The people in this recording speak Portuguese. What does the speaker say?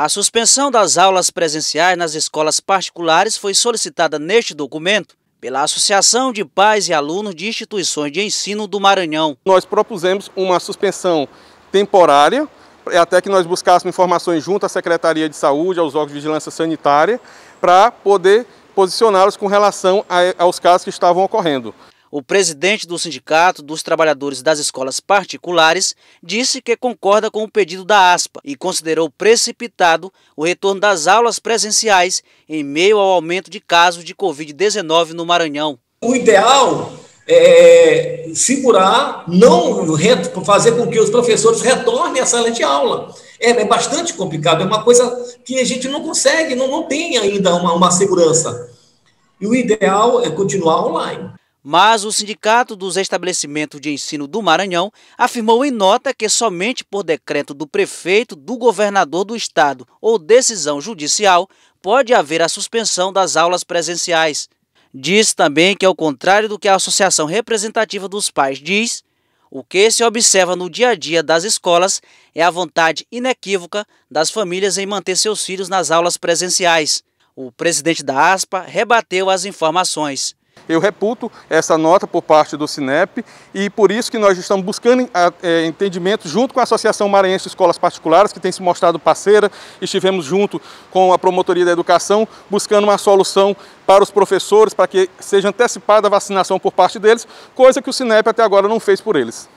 A suspensão das aulas presenciais nas escolas particulares foi solicitada neste documento pela Associação de Pais e Alunos de Instituições de Ensino do Maranhão. Nós propusemos uma suspensão temporária, até que nós buscássemos informações junto à Secretaria de Saúde, aos órgãos de vigilância sanitária, para poder posicionaram com relação a, aos casos que estavam ocorrendo. O presidente do Sindicato dos Trabalhadores das Escolas Particulares disse que concorda com o pedido da ASPA e considerou precipitado o retorno das aulas presenciais em meio ao aumento de casos de Covid-19 no Maranhão. O ideal é, é segurar, não fazer com que os professores retornem à sala de aula. É, é bastante complicado, é uma coisa que a gente não consegue, não, não tem ainda uma, uma segurança. E o ideal é continuar online. Mas o Sindicato dos Estabelecimentos de Ensino do Maranhão afirmou em nota que somente por decreto do prefeito, do governador do estado ou decisão judicial pode haver a suspensão das aulas presenciais. Diz também que, ao contrário do que a Associação Representativa dos Pais diz, o que se observa no dia a dia das escolas é a vontade inequívoca das famílias em manter seus filhos nas aulas presenciais. O presidente da ASPA rebateu as informações. Eu reputo essa nota por parte do Sinep e por isso que nós estamos buscando eh, eh, entendimento junto com a Associação Maranhense de Escolas Particulares, que tem se mostrado parceira, estivemos junto com a Promotoria da Educação, buscando uma solução para os professores, para que seja antecipada a vacinação por parte deles, coisa que o Sinep até agora não fez por eles.